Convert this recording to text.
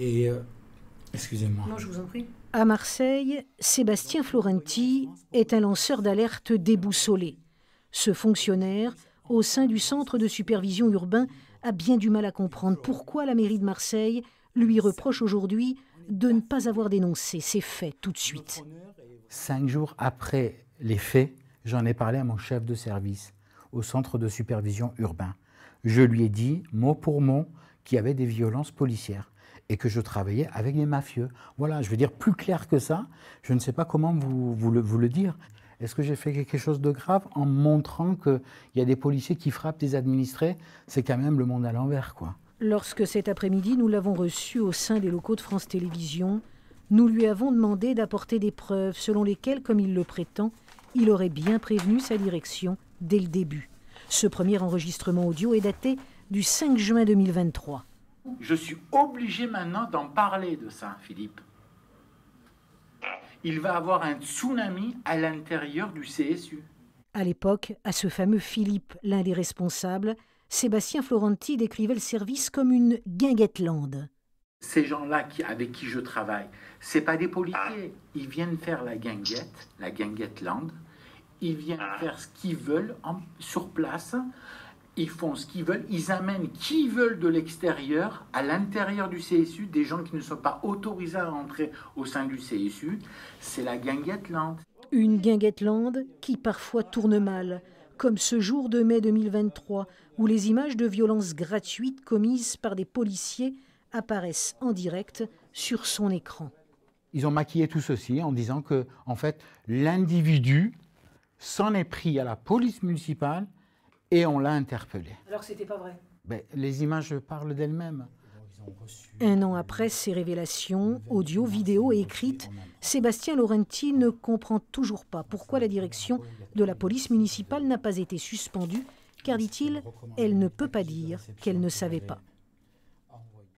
Et. Euh, excusez-moi. À Marseille, Sébastien Florenti est un lanceur d'alerte déboussolé. Ce fonctionnaire, au sein du centre de supervision urbain, a bien du mal à comprendre pourquoi la mairie de Marseille lui reproche aujourd'hui de ne pas avoir dénoncé ces faits tout de suite. Cinq jours après les faits, j'en ai parlé à mon chef de service au centre de supervision urbain. Je lui ai dit, mot pour mot, qu'il y avait des violences policières et que je travaillais avec des mafieux. Voilà, je veux dire, plus clair que ça, je ne sais pas comment vous, vous, le, le dire. Est-ce que j'ai fait quelque chose de grave en montrant qu'il y a des policiers qui frappent des administrés C'est quand même le monde à l'envers, quoi. Lorsque cet après-midi, nous l'avons reçu au sein des locaux de France Télévisions, nous lui avons demandé d'apporter des preuves selon lesquelles, comme il le prétend, il aurait bien prévenu sa direction dès le début. Ce premier enregistrement audio est daté du 5 juin 2023. Je suis obligé maintenant d'en parler de ça, Philippe. Il va avoir un tsunami à l'intérieur du CSU. À l'époque, à ce fameux Philippe, l'un des responsables, Sébastien Florenti décrivait le service comme une guinguette lande. Ces gens-là avec qui je travaille, c'est pas des policiers. Ils viennent faire la guinguette, la guinguette-lande. Ils viennent ah. faire ce qu'ils veulent sur place ils font ce qu'ils veulent, ils amènent qui veulent de l'extérieur à l'intérieur du CSU, des gens qui ne sont pas autorisés à rentrer au sein du CSU. C'est la lande. Une lande qui parfois tourne mal, comme ce jour de mai 2023 où les images de violences gratuites commises par des policiers apparaissent en direct sur son écran. Ils ont maquillé tout ceci en disant que, en fait, l'individu s'en est pris à la police municipale et on l'a interpellé. Alors que ce pas vrai ben, Les images parlent d'elles-mêmes. Un an après ces révélations, audio, vidéo et écrites, Sébastien Laurenti ne comprend toujours pas pourquoi la direction de la police municipale n'a pas été suspendue, car dit-il, elle ne peut pas dire qu'elle ne savait pas.